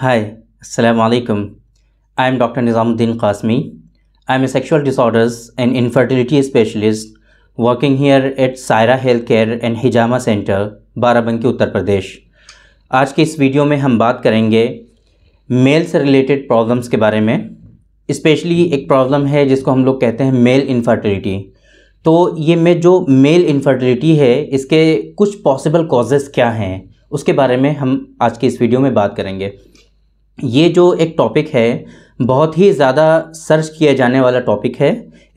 Hi, Assalamu alaikum. I am Dr. Nizamuddin Qasmi. I am a sexual disorders and infertility specialist working here at Saira Healthcare and Hijama Center, Barabanki उत्तर प्रदेश आज के इस video में हम बात करेंगे mail से related problems के बारे में स्पेशली एक प्रॉब्लम है जिसको हम लोग कहते हैं मेल इन्फर्टिलिटी तो ये में जो मेल इन्फर्टिलिटी है इसके कुछ पॉसिबल कॉजेज़ क्या हैं उसके बारे में हम आज के इस वीडियो में बात करेंगे ये जो एक टॉपिक है बहुत ही ज़्यादा सर्च किया जाने वाला टॉपिक है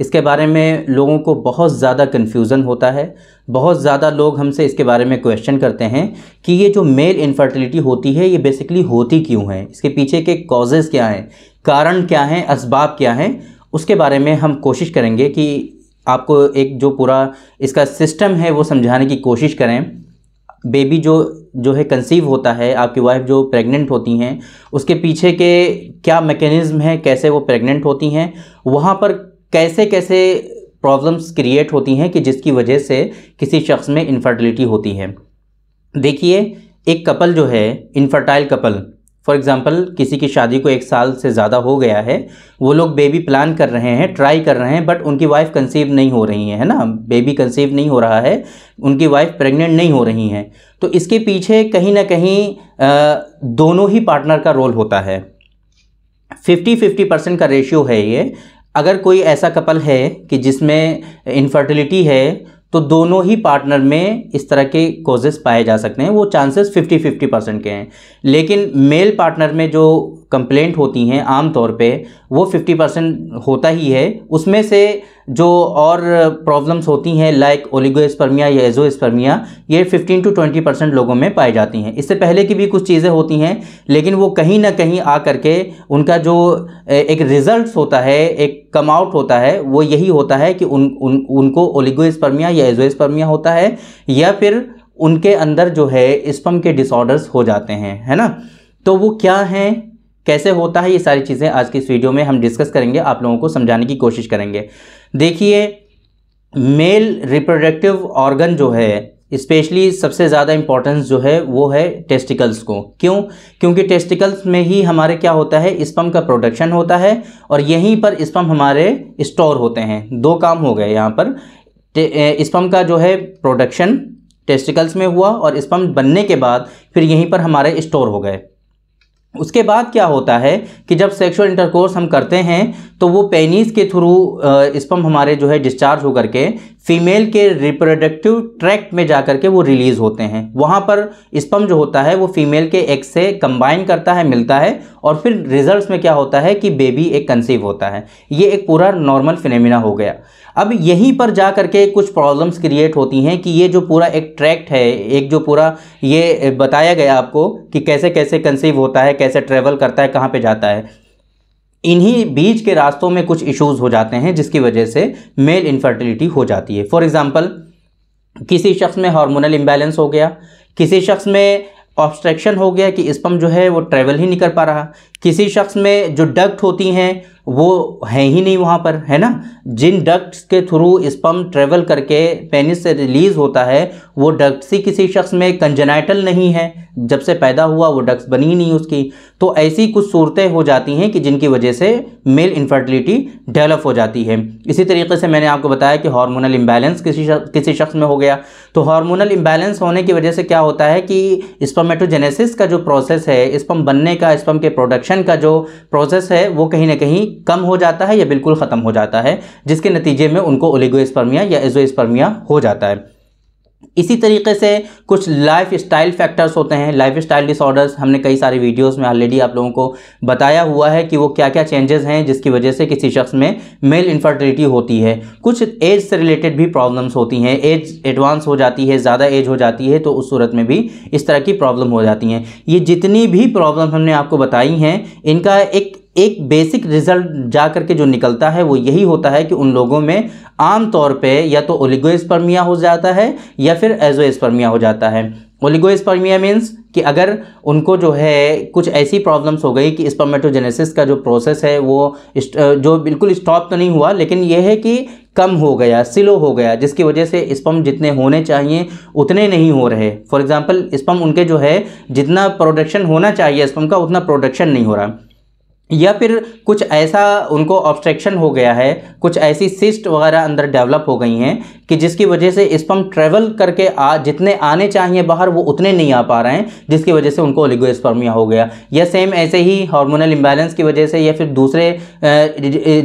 इसके बारे में लोगों को बहुत ज़्यादा कन्फ्यूज़न होता है बहुत ज़्यादा लोग हमसे इसके बारे में क्वेश्चन करते हैं कि ये जो मेल इनफर्टिलिटी होती है ये बेसिकली होती क्यों है इसके पीछे के कॉजेज़ क्या हैं कारण क्या हैं इसबाब क्या हैं उसके बारे में हम कोशिश करेंगे कि आपको एक जो पूरा इसका सिस्टम है वो समझाने की कोशिश करें बेबी जो जो है कंसीव होता है आपकी वाइफ जो प्रेग्नेंट होती हैं उसके पीछे के क्या मैकेनिज़्म है कैसे वो प्रेग्नेंट होती हैं वहाँ पर कैसे कैसे प्रॉब्लम्स क्रिएट होती हैं कि जिसकी वजह से किसी शख्स में इनफर्टिलिटी होती है देखिए एक कपल जो है इनफर्टाइल कपल फॉर एग्ज़ाम्पल किसी की शादी को एक साल से ज़्यादा हो गया है वो लोग बेबी प्लान कर रहे हैं ट्राई कर रहे हैं बट उनकी वाइफ कंसीव नहीं हो रही है, ना बेबी कंसीव नहीं हो रहा है उनकी वाइफ प्रेग्नेंट नहीं हो रही हैं तो इसके पीछे कहीं ना कहीं आ, दोनों ही पार्टनर का रोल होता है फिफ्टी फिफ्टी परसेंट का रेशियो है ये अगर कोई ऐसा कपल है कि जिसमें इनफर्टिलिटी है तो दोनों ही पार्टनर में इस तरह के कोजेस पाए जा सकते हैं वो चांसेस 50 50 परसेंट के हैं लेकिन मेल पार्टनर में जो कंप्लेंट होती हैं आम तौर पे वो 50 परसेंट होता ही है उसमें से जो और प्रॉब्लम्स होती हैं लाइक ओलिगोस्पर्मिया या एजोस्पर्मिया ये 15 टू 20 परसेंट लोगों में पाई जाती हैं इससे पहले की भी कुछ चीज़ें होती हैं लेकिन वो कहीं ना कहीं आ करके उनका जो एक रिज़ल्ट होता है एक कम आउट होता है वो यही होता है कि उन, उन उनको ओलिगोस्पर्मिया या एजोस्पर्मिया होता है या फिर उनके अंदर जो है स्पम के डिसऑर्डर्स हो जाते हैं है ना तो वो क्या हैं कैसे होता है ये सारी चीज़ें आज की इस वीडियो में हम डिस्कस करेंगे आप लोगों को समझाने की कोशिश करेंगे देखिए मेल रिप्रोडक्टिव ऑर्गन जो है स्पेशली सबसे ज़्यादा इम्पॉर्टेंस जो है वो है टेस्टिकल्स को क्यों क्योंकि टेस्टिकल्स में ही हमारे क्या होता है स्पम का प्रोडक्शन होता है और यहीं पर स्पम हमारे स्टोर होते हैं दो काम हो गए यहाँ पर स्पम का जो है प्रोडक्शन टेस्टिकल्स में हुआ और स्पम बनने के बाद फिर यहीं पर हमारे स्टोर हो गए उसके बाद क्या होता है कि जब सेक्सुअल इंटरकोर्स हम करते हैं तो वो पेनिस के थ्रू स्पम हमारे जो है डिस्चार्ज होकर के फीमेल के रिप्रोडक्टिव ट्रैक्ट में जा के वो रिलीज़ होते हैं वहाँ पर स्पम जो होता है वो फीमेल के एग से कंबाइन करता है मिलता है और फिर रिजल्ट्स में क्या होता है कि बेबी एक कंसीव होता है ये एक पूरा नॉर्मल फिनेमिना हो गया अब यहीं पर जा करके कुछ प्रॉब्लम्स क्रिएट होती हैं कि ये जो पूरा एक ट्रैक्ट है एक जो पूरा ये बताया गया आपको कि कैसे कैसे कंसीव होता है कैसे ट्रेवल करता है कहाँ पर जाता है इन्हीं बीज के रास्तों में कुछ इश्यूज़ हो जाते हैं जिसकी वजह से मेल इनफर्टिलिटी हो जाती है फॉर एग्ज़ाम्पल किसी शख्स में हार्मोनल इम्बैलेंस हो गया किसी शख्स में ऑब्स्ट्रैक्शन हो गया कि स्पम जो है वो ट्रेवल ही नहीं कर पा रहा किसी शख्स में जो डक्ट होती हैं वो है ही नहीं वहाँ पर है ना जिन डक्ट्स के थ्रू स्पम ट्रेवल करके पेनिस से रिलीज़ होता है वो डक्ट्स ही किसी शख्स में कंजनाइटल नहीं है जब से पैदा हुआ वो डक्ट्स बनी नहीं उसकी तो ऐसी कुछ सूरतें हो जाती हैं कि जिनकी वजह से मेल इन्फर्टिलिटी डेवलप हो जाती है इसी तरीके से मैंने आपको बताया कि हार्मोनल इम्बैलेंस किसी शख्स, किसी शख्स में हो गया तो हार्मोनल इम्बैलेंस होने की वजह से क्या होता है कि स्पमेटोजेनेसिस का जो प्रोसेस है स्पम बनने का स्पम के प्रोडक्शन का जो प्रोसेस है वो कहीं ना कहीं कम हो जाता है या बिल्कुल ख़त्म हो जाता है जिसके नतीजे में उनको ओलिगोस्पर्मिया या एजोस्पर्मिया हो जाता है इसी तरीके से कुछ लाइफ स्टाइल फैक्टर्स होते हैं लाइफ स्टाइल डिसऑर्डर्स हमने कई सारे वीडियोस में ऑलरेडी आप लोगों को बताया हुआ है कि वो क्या क्या चेंजेस हैं जिसकी वजह से किसी शख्स में मेल इन्फर्टिलिटी होती है कुछ एज से रिलेटेड भी प्रॉब्लम्स होती हैं एज एडवांस हो जाती है ज़्यादा एज हो जाती है तो उस सूरत में भी इस तरह की प्रॉब्लम हो जाती हैं ये जितनी भी प्रॉब्लम हमने आपको बताई हैं इनका एक एक बेसिक रिजल्ट जा करके जो निकलता है वो यही होता है कि उन लोगों में आम तौर पे या तो ओलिगोस्पर्मिया हो जाता है या फिर एजोस्पर्मिया हो जाता है ओलिगोस्पर्मिया मीन्स कि अगर उनको जो है कुछ ऐसी प्रॉब्लम्स हो गई कि स्पर्मेटोजेनेसिस का जो प्रोसेस है वो जो बिल्कुल स्टॉप तो नहीं हुआ लेकिन यह है कि कम हो गया स्लो हो गया जिसकी वजह से स्पम जितने होने चाहिए उतने नहीं हो रहे फॉर एग्ज़ाम्पल स्पम उनके जो है जितना प्रोडक्शन होना चाहिए स्पम का उतना प्रोडक्शन नहीं हो रहा या फिर कुछ ऐसा उनको ऑब्स्ट्रक्शन हो गया है कुछ ऐसी सिस्ट वगैरह अंदर डेवलप हो गई हैं कि जिसकी वजह से स्पम ट्रेवल करके आ जितने आने चाहिए बाहर वो उतने नहीं आ पा रहे हैं जिसकी वजह से उनको ओलिगोस्पर्मिया हो गया या सेम ऐसे ही हार्मोनल इम्बैलेंस की वजह से या फिर दूसरे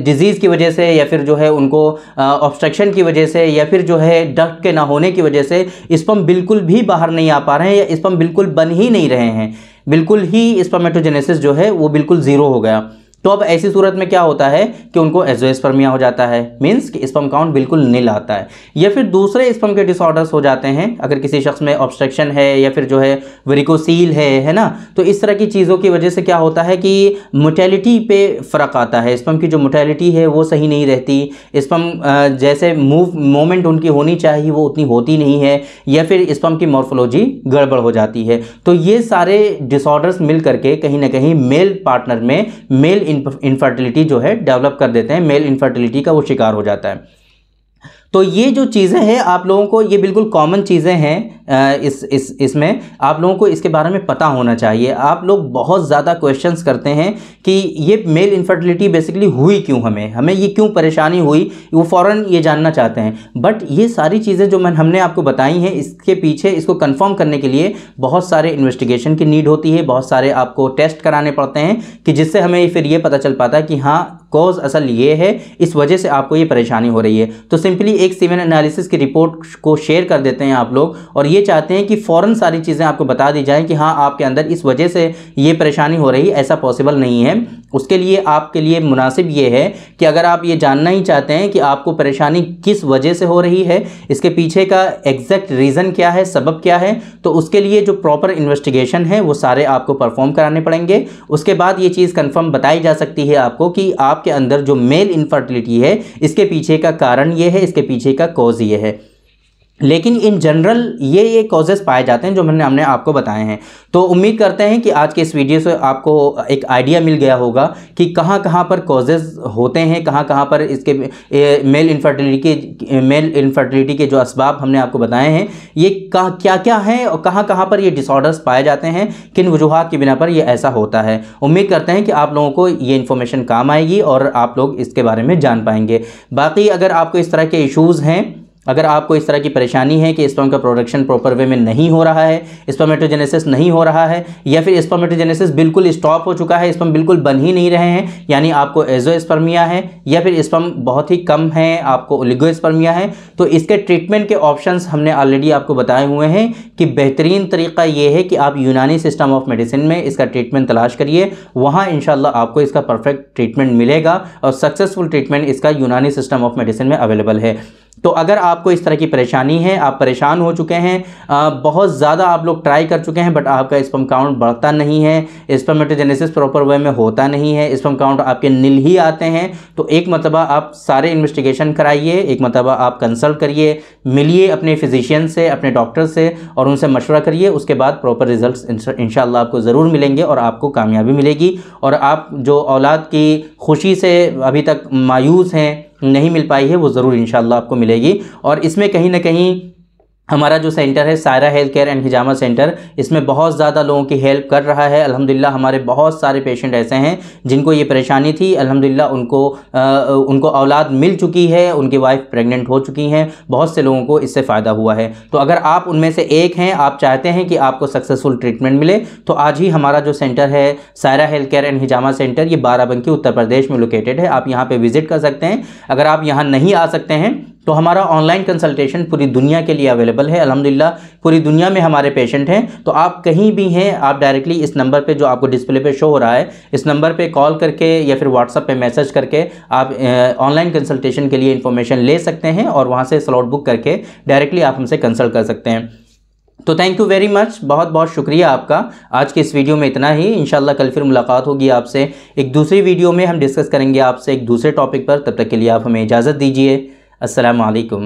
डिजीज़ की वजह से या फिर जो है उनको ऑब्स्ट्रक्शन की वजह से या फिर जो है डक्ट के ना होने की वजह से स्पम बिल्कुल भी बाहर नहीं आ पा रहे हैं या स्पम बिल्कुल बन ही नहीं रहे हैं बिल्कुल ही स्पमेटोजेनेसिस जो है वो बिल्कुल ज़ीरो हो गया Yeah. तो अब ऐसी सूरत में क्या होता है कि उनको एजोस्पर्मिया हो जाता है मीन्स कि स्पम काउंट बिल्कुल नील आता है या फिर दूसरे स्पम के डिसऑर्डर्स हो जाते हैं अगर किसी शख्स में ऑब्स्ट्रक्शन है या फिर जो है वरिकोसील है है ना तो इस तरह की चीज़ों की वजह से क्या होता है कि मोटेलिटी पे फ़र्क आता है स्पम की जो मोटेलिटी है वो सही नहीं रहती स्पम जैसे मूव मोमेंट उनकी होनी चाहिए वो उतनी होती नहीं है या फिर स्पम की मॉर्फोलॉजी गड़बड़ हो जाती है तो ये सारे डिसऑर्डर्स मिल करके कहीं ना कहीं मेल पार्टनर में मेल इनफर्टिलिटी जो है डेवलप कर देते हैं मेल इनफर्टिलिटी का वो शिकार हो जाता है तो ये जो चीज़ें हैं आप लोगों को ये बिल्कुल कॉमन चीज़ें हैं इस इस इसमें आप लोगों को इसके बारे में पता होना चाहिए आप लोग बहुत ज़्यादा क्वेश्चंस करते हैं कि ये मेल इन्फर्टिलिटी बेसिकली हुई क्यों हमें हमें ये क्यों परेशानी हुई वो फ़ौरन ये जानना चाहते हैं बट ये सारी चीज़ें जो मैं हमने आपको बताई हैं इसके पीछे इसको कन्फर्म करने के लिए बहुत सारे इन्वेस्टिगेशन की नीड होती है बहुत सारे आपको टेस्ट कराने पड़ते हैं कि जिससे हमें फिर ये पता चल पाता है कि हाँ कॉज असल ये है इस वजह से आपको ये परेशानी हो रही है तो सिंपली एक सीमेन एनालिसिस की रिपोर्ट को शेयर कर देते हैं आप लोग और ये चाहते हैं कि फ़ौरन सारी चीज़ें आपको बता दी जाएँ कि हाँ आपके अंदर इस वजह से ये परेशानी हो रही है ऐसा पॉसिबल नहीं है उसके लिए आपके लिए मुनासिब ये है कि अगर आप ये जानना ही चाहते हैं कि आपको परेशानी किस वजह से हो रही है इसके पीछे का एग्जैक्ट रीज़न क्या है सबब क्या है तो उसके लिए जो प्रॉपर इन्वेस्टिगेशन है वो सारे आपको परफॉर्म कराने पड़ेंगे उसके बाद ये चीज़ कन्फर्म बताई जा सकती है आपको कि आपके अंदर जो मेल इनफर्टिलिटी है इसके पीछे का कारण ये है इसके पीछे का कॉज ये है लेकिन इन जनरल ये ये कॉजेस पाए जाते हैं जो मैंने हमने आपको बताए हैं तो उम्मीद करते हैं कि आज के इस वीडियो से आपको एक आइडिया मिल गया होगा कि कहाँ कहाँ पर कॉजेज़ होते हैं कहाँ कहाँ पर इसके मेल इनफर्टिलिटी के मेल इनफर्टिलिटी के जो इसबाब हमने आपको बताए हैं ये कहाँ क्या क्या हैं और कहाँ कहाँ पर ये डिसऑर्डर्स पाए जाते हैं किन वजूहत के बिना पर यह ऐसा होता है उम्मीद करते हैं कि आप लोगों को ये इन्फॉर्मेशन काम आएगी और आप लोग इसके बारे में जान पाएंगे बाकी अगर आपको इस तरह के इशूज़ हैं अगर आपको इस तरह की परेशानी है कि स्पर्म का प्रोडक्शन प्रॉपर वे में नहीं हो रहा है स्पर्मेटोजेनेसिस नहीं हो रहा है या फिर स्पर्मेटोजेनेसिस बिल्कुल स्टॉप हो चुका है स्पर्म बिल्कुल बन ही नहीं रहे हैं यानी आपको एजोस्पर्मिया है या फिर स्पर्म बहुत ही कम है आपको ओलिगोस्पर्मिया है तो इसके ट्रीटमेंट के ऑप्शन हमने ऑलरेडी आपको बताए हुए हैं कि बेहतरीन तरीका ये है कि आप यूनानी सिस्टम ऑफ मेडिसिन में इसका ट्रीटमेंट तलाश करिए वहाँ इन आपको इसका परफेक्ट ट्रीटमेंट मिलेगा और सक्सेसफुल ट्रीटमेंट इसका यूनानी सिस्टम ऑफ मेडिसिन में अवेलेबल है तो अगर आपको इस तरह की परेशानी है आप परेशान हो चुके हैं आ, बहुत ज़्यादा आप लोग ट्राई कर चुके हैं बट आपका स्पम काउंट बढ़ता नहीं है स्पमेटोजेनेसिस प्रॉपर वे में होता नहीं है स्पम काउंट आपके नील ही आते हैं तो एक मरतबा आप सारे इन्वेस्टिगेशन कराइए एक मरतबा आप कंसल्ट करिए मिलिए अपने फिजिशियन से अपने डॉक्टर से और उनसे मशवरा करिए उसके बाद प्रॉपर रिजल्ट इन आपको ज़रूर मिलेंगे और आपको कामयाबी मिलेगी और आप जो औलाद की खुशी से अभी तक मायूस हैं नहीं मिल पाई है वो ज़रूर इन आपको मिलेगी और इसमें कहीं ना कहीं हमारा जो सेंटर है सायरा हेल्थ केयर एंड हिजामा सेंटर इसमें बहुत ज़्यादा लोगों की हेल्प कर रहा है अल्हम्दुलिल्लाह हमारे बहुत सारे पेशेंट ऐसे हैं जिनको ये परेशानी थी अल्हम्दुलिल्लाह उनको आ, उनको औलाद मिल चुकी है उनकी वाइफ प्रेग्नेंट हो चुकी हैं बहुत से लोगों को इससे फ़ायदा हुआ है तो अगर आप उनमें से एक हैं आप चाहते हैं कि आपको सक्सेसफुल ट्रीटमेंट मिले तो आज ही हमारा जो सेंटर है सायरा हेल्थ केयर एंड हिजामा सेंटर ये बाराबंकी उत्तर प्रदेश में लोकेटेड है आप यहाँ पर विज़िट कर सकते हैं अगर आप यहाँ नहीं आ सकते हैं तो हमारा ऑनलाइन कंसल्टेशन पूरी दुनिया के लिए अवेलेबल है अलहमदिल्ला पूरी दुनिया में हमारे पेशेंट हैं तो आप कहीं भी हैं आप डायरेक्टली इस नंबर पे जो आपको डिस्प्ले पे शो हो रहा है इस नंबर पे कॉल करके या फिर व्हाट्सअप पे मैसेज करके आप ऑनलाइन कंसल्टेशन के लिए इन्फॉर्मेशन ले सकते हैं और वहाँ से स्लॉट बुक करके डायरेक्टली आप हमसे कंसल्ट कर सकते हैं तो थैंक यू वेरी मच बहुत बहुत शुक्रिया आपका आज के इस वीडियो में इतना ही इन कल फिर मुलाकात होगी आपसे एक दूसरी वीडियो में हम डिस्कस करेंगे आपसे एक दूसरे टॉपिक पर तब तक के लिए आप हमें इजाज़त दीजिए السلام عليكم